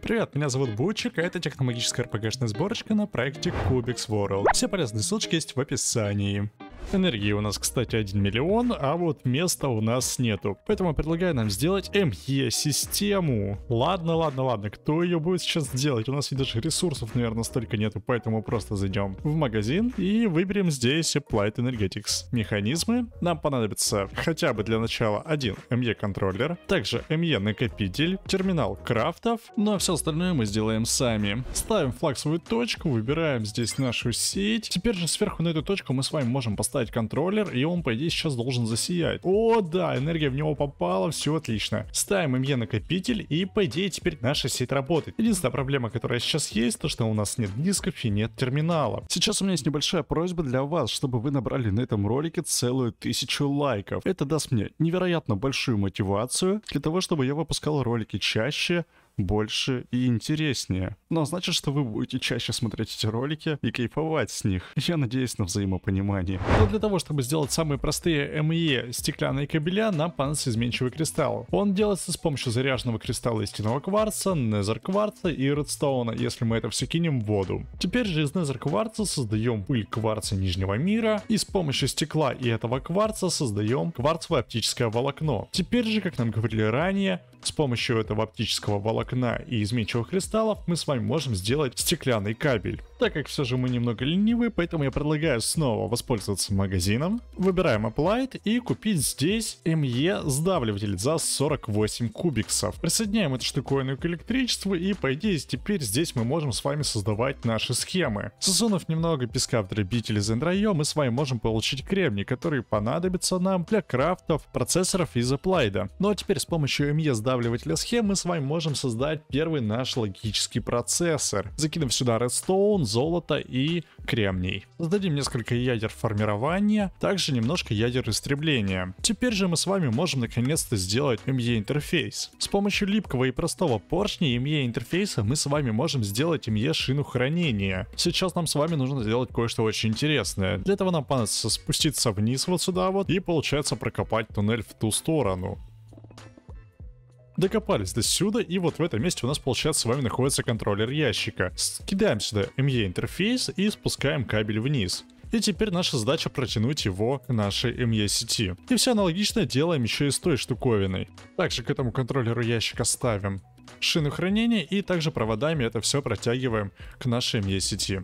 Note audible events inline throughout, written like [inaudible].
Привет, меня зовут Бучик, а это RPG-шная сборочка на проекте Cubics World. Все полезные ссылочки есть в описании. Энергии у нас, кстати, 1 миллион, а вот места у нас нету. Поэтому предлагаю нам сделать МЕ-систему. Ладно, ладно, ладно, кто ее будет сейчас делать? У нас и даже ресурсов, наверное, столько нету, поэтому просто зайдем в магазин и выберем здесь Applied Energetics. Механизмы нам понадобится хотя бы для начала один МЕ-контроллер, также МЕ-накопитель, терминал крафтов, ну а все остальное мы сделаем сами. Ставим флаг свою точку, выбираем здесь нашу сеть. Теперь же сверху на эту точку мы с вами можем поставить достать контроллер, и он, по идее, сейчас должен засиять. О, да, энергия в него попала, все отлично. Ставим МЕ накопитель, и, по идее, теперь наша сеть работает. Единственная проблема, которая сейчас есть, то что у нас нет дисков и нет терминала. Сейчас у меня есть небольшая просьба для вас, чтобы вы набрали на этом ролике целую тысячу лайков. Это даст мне невероятно большую мотивацию для того, чтобы я выпускал ролики чаще, больше и интереснее. Но ну, а значит, что вы будете чаще смотреть эти ролики и кайфовать с них. Я надеюсь на взаимопонимание. Но для того, чтобы сделать самые простые МЕ e, стеклянные кабеля, нам понадобится изменчивый кристалл. Он делается с помощью заряженного кристалла истинного кварца, незер кварца и редстоуна, если мы это все кинем в воду. Теперь же из незер кварца создаем пыль кварца нижнего мира и с помощью стекла и этого кварца создаем кварцевое оптическое волокно. Теперь же, как нам говорили ранее, с помощью этого оптического волокна волокна и из меньшего кристаллов мы с вами можем сделать стеклянный кабель. Так как все же мы немного ленивы, поэтому я предлагаю снова воспользоваться магазином. Выбираем Applied и купить здесь ME сдавливатель за 48 кубиксов. Присоединяем эту штуковину к электричеству и по идее теперь здесь мы можем с вами создавать наши схемы. Засунув немного песка в дробитель из эндрайо, мы с вами можем получить кремний, который понадобится нам для крафтов, процессоров из Applied. Ну а теперь с помощью ME сдавливателя схем мы с вами можем создать первый наш логический процессор. Закинув сюда Redstone, золота и кремний. Создадим несколько ядер формирования, также немножко ядер истребления. Теперь же мы с вами можем наконец-то сделать ME интерфейс. С помощью липкого и простого поршня ME интерфейса мы с вами можем сделать ME шину хранения. Сейчас нам с вами нужно сделать кое-что очень интересное. Для этого нам понадобится спуститься вниз вот сюда вот и получается прокопать туннель в ту сторону. Докопались до сюда, и вот в этом месте у нас, получается, с вами находится контроллер ящика. Скидаем сюда ME интерфейс и спускаем кабель вниз. И теперь наша задача протянуть его нашей ME сети. И все аналогично делаем еще и с той штуковиной. Также к этому контроллеру ящика ставим шину хранения и также проводами это все протягиваем к нашей ME сети.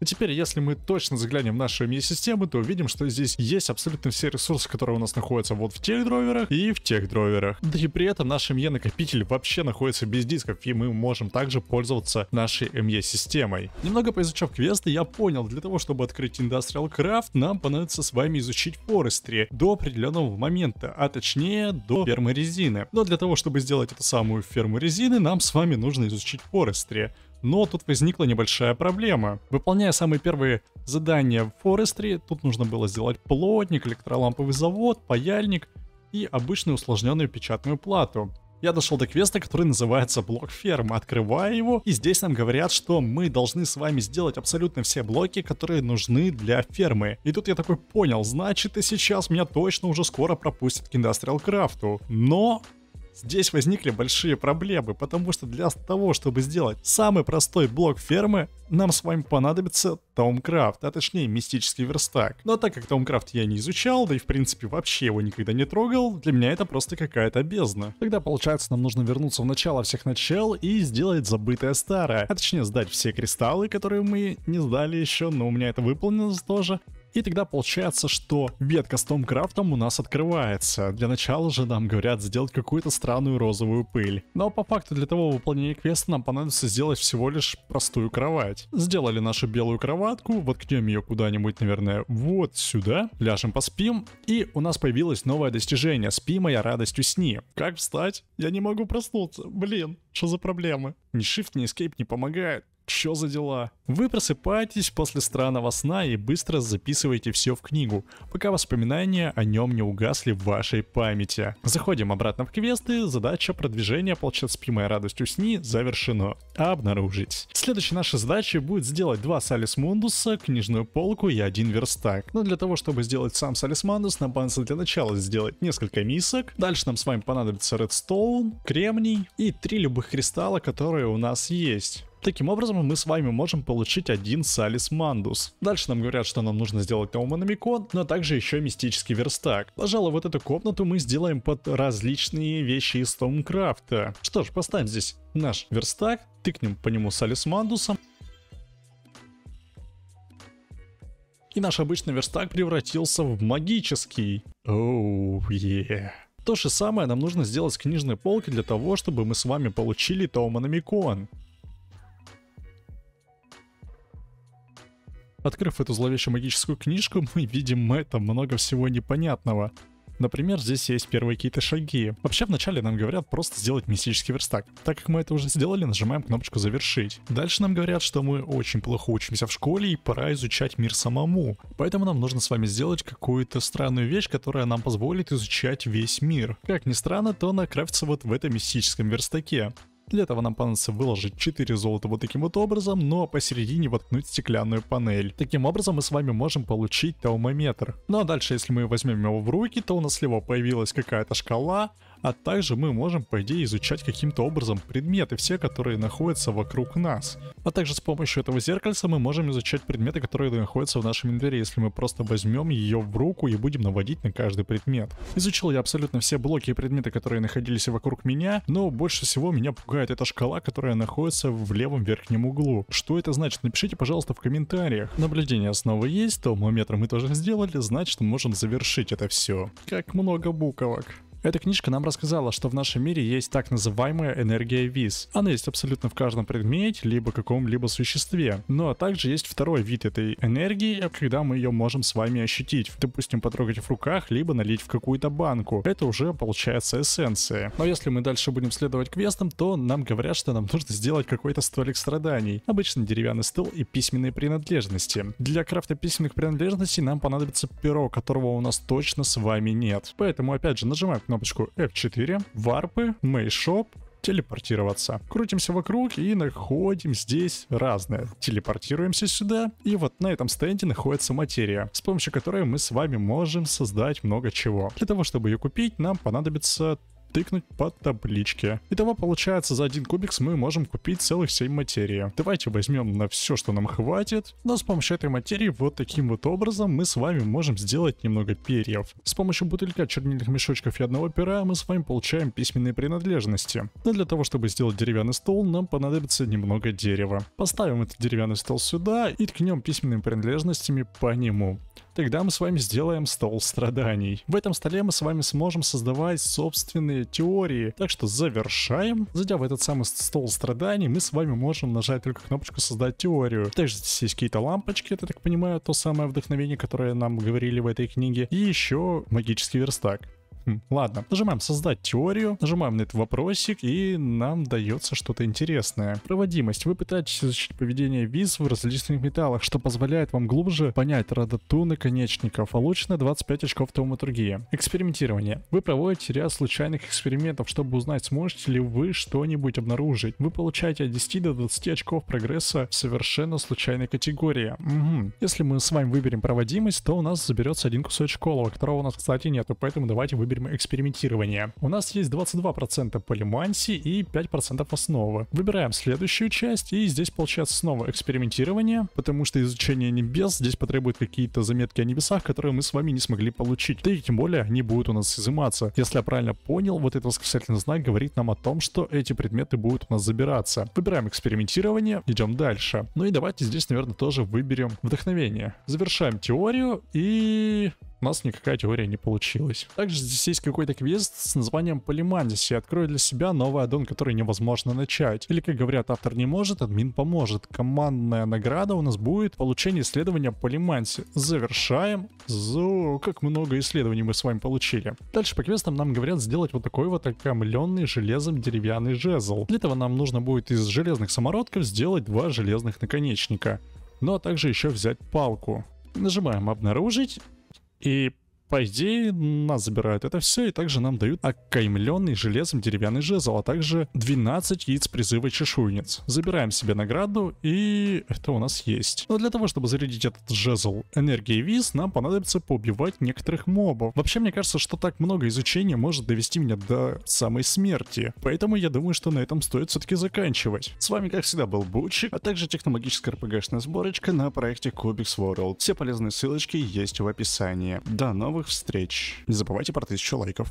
Но ну, теперь, если мы точно заглянем в нашу me систему то увидим, что здесь есть абсолютно все ресурсы, которые у нас находятся вот в тех дроверах и в тех дроверах. Да и при этом наш ME-накопитель вообще находится без дисков, и мы можем также пользоваться нашей ME-системой. Немного поизучав квесты, я понял, для того, чтобы открыть Industrial Craft, нам понадобится с вами изучить Forestry до определенного момента, а точнее до фермы резины. Но для того, чтобы сделать эту самую ферму резины, нам с вами нужно изучить Forestry. Но тут возникла небольшая проблема. Выполняя самые первые задания в Форестри, тут нужно было сделать плотник, электроламповый завод, паяльник и обычную усложненную печатную плату. Я дошел до квеста, который называется «Блок фермы». открывая его, и здесь нам говорят, что мы должны с вами сделать абсолютно все блоки, которые нужны для фермы. И тут я такой понял, значит и сейчас меня точно уже скоро пропустят к Industrial Крафту. Но Здесь возникли большие проблемы, потому что для того, чтобы сделать самый простой блок фермы, нам с вами понадобится Томкрафт, а точнее мистический верстак. Но так как Томкрафт я не изучал, да и в принципе вообще его никогда не трогал, для меня это просто какая-то бездна. Тогда получается нам нужно вернуться в начало всех начал и сделать забытое старое, а точнее сдать все кристаллы, которые мы не сдали еще, но у меня это выполнилось тоже, и тогда получается, что ветка с том крафтом у нас открывается. Для начала же нам говорят сделать какую-то странную розовую пыль. Но по факту для того выполнения квеста нам понадобится сделать всего лишь простую кровать. Сделали нашу белую кроватку, воткнем ее куда-нибудь, наверное, вот сюда, ляжем поспим, и у нас появилось новое достижение «Спи, моя радость, усни». Как встать? Я не могу проснуться, блин, что за проблемы? Ни Shift, ни Escape не помогает. Чё за дела? Вы просыпаетесь после странного сна и быстро записываете все в книгу, пока воспоминания о нем не угасли в вашей памяти. Заходим обратно в квесты, задача продвижения полчаса спимой радостью сни завершено. Обнаружить. Следующей нашей задачей будет сделать два Салис Мундуса, книжную полку и один верстак. Но для того, чтобы сделать сам Салис Мундус, нам понадобится для начала сделать несколько мисок. Дальше нам с вами понадобится редстоун, кремний и три любых кристалла, которые у нас есть. Таким образом, мы с вами можем получить один Салис Мандус. Дальше нам говорят, что нам нужно сделать Наумономикон, но также еще мистический верстак. Пожалуй, вот эту комнату мы сделаем под различные вещи из Томкрафта. Что ж, поставим здесь наш верстак, тыкнем по нему Салис Мандусом. И наш обычный верстак превратился в магический. Оу, oh, yeah. То же самое нам нужно сделать с книжной полки для того, чтобы мы с вами получили Таумономикон. Открыв эту зловещую магическую книжку, мы видим это много всего непонятного. Например, здесь есть первые какие-то шаги. Вообще, вначале нам говорят просто сделать мистический верстак. Так как мы это уже сделали, нажимаем кнопочку «Завершить». Дальше нам говорят, что мы очень плохо учимся в школе и пора изучать мир самому. Поэтому нам нужно с вами сделать какую-то странную вещь, которая нам позволит изучать весь мир. Как ни странно, то она крафтится вот в этом мистическом верстаке. Для этого нам понадобится выложить 4 золота вот таким вот образом, ну а посередине воткнуть стеклянную панель. Таким образом мы с вами можем получить таумометр. Ну а дальше, если мы возьмем его в руки, то у нас слева появилась какая-то шкала, а также мы можем, по идее, изучать каким-то образом предметы, все, которые находятся вокруг нас. А также с помощью этого зеркальца мы можем изучать предметы, которые находятся в нашем инвентаре, если мы просто возьмем ее в руку и будем наводить на каждый предмет. Изучил я абсолютно все блоки и предметы, которые находились вокруг меня, но больше всего меня пугает эта шкала, которая находится в левом верхнем углу. Что это значит? Напишите, пожалуйста, в комментариях. Наблюдение снова есть, томометр мы тоже сделали, значит, можем завершить это все. Как много буквок. Эта книжка нам рассказала, что в нашем мире есть так называемая энергия виз. Она есть абсолютно в каждом предмете, либо каком-либо существе. Но также есть второй вид этой энергии, когда мы ее можем с вами ощутить. Допустим, потрогать в руках, либо налить в какую-то банку. Это уже получается эссенция. Но если мы дальше будем следовать квестам, то нам говорят, что нам нужно сделать какой-то столик страданий. Обычно деревянный стол и письменные принадлежности. Для крафта письменных принадлежностей нам понадобится перо, которого у нас точно с вами нет. Поэтому, опять же, нажимаем кнопочку F4, варпы, мейшоп, телепортироваться. Крутимся вокруг и находим здесь разное. Телепортируемся сюда, и вот на этом стенде находится материя, с помощью которой мы с вами можем создать много чего. Для того, чтобы ее купить, нам понадобится тыкнуть по табличке. Итого получается за один кубикс мы можем купить целых 7 материи. Давайте возьмем на все, что нам хватит, но с помощью этой материи вот таким вот образом мы с вами можем сделать немного перьев. С помощью бутылька, чернильных мешочков и одного пера мы с вами получаем письменные принадлежности. Но для того, чтобы сделать деревянный стол, нам понадобится немного дерева. Поставим этот деревянный стол сюда и ткнем письменными принадлежностями по нему тогда мы с вами сделаем стол страданий. В этом столе мы с вами сможем создавать собственные теории. Так что завершаем. Зайдя в этот самый стол страданий, мы с вами можем нажать только кнопочку «Создать теорию». Также здесь есть какие-то лампочки, это, так понимаю, то самое вдохновение, которое нам говорили в этой книге. И еще магический верстак. [laughs] Ладно, нажимаем создать теорию, нажимаем на этот вопросик, и нам дается что-то интересное. Проводимость. Вы пытаетесь изучить поведение виз в различных металлах, что позволяет вам глубже понять родоту наконечников. Получено а 25 очков тауматургии. Экспериментирование. Вы проводите ряд случайных экспериментов, чтобы узнать, сможете ли вы что-нибудь обнаружить. Вы получаете от 10 до 20 очков прогресса в совершенно случайной категории. Угу. Если мы с вами выберем проводимость, то у нас заберется один кусочек колова, которого у нас, кстати, нету, поэтому давайте выберем экспериментирования. У нас есть 22% полимансии и 5% основы. Выбираем следующую часть, и здесь получается снова экспериментирование, потому что изучение небес здесь потребует какие-то заметки о небесах, которые мы с вами не смогли получить. Да и тем более они будут у нас изыматься. Если я правильно понял, вот этот восклицательный знак говорит нам о том, что эти предметы будут у нас забираться. Выбираем экспериментирование, идем дальше. Ну и давайте здесь, наверное, тоже выберем вдохновение. Завершаем теорию и у нас никакая теория не получилась. Также здесь есть какой-то квест с названием Полимандис и открою для себя новый аддон, который невозможно начать. Или, как говорят, автор не может, админ поможет. Командная награда у нас будет получение исследования Полиманси. Завершаем. Зо, как много исследований мы с вами получили. Дальше по квестам нам говорят сделать вот такой вот окамленный железом деревянный жезл. Для этого нам нужно будет из железных самородков сделать два железных наконечника. Ну а также еще взять палку. Нажимаем «Обнаружить» 一。по идее, нас забирают это все, и также нам дают окаймленный железом деревянный жезл, а также 12 яиц призыва чешуйниц. Забираем себе награду, и это у нас есть. Но для того, чтобы зарядить этот жезл энергии виз, нам понадобится поубивать некоторых мобов. Вообще, мне кажется, что так много изучения может довести меня до самой смерти. Поэтому я думаю, что на этом стоит все-таки заканчивать. С вами, как всегда, был Бучи а также техномагическая РПГшная сборочка на проекте Cubics World. Все полезные ссылочки есть в описании. До новых новых встреч. Не забывайте про тысячу лайков.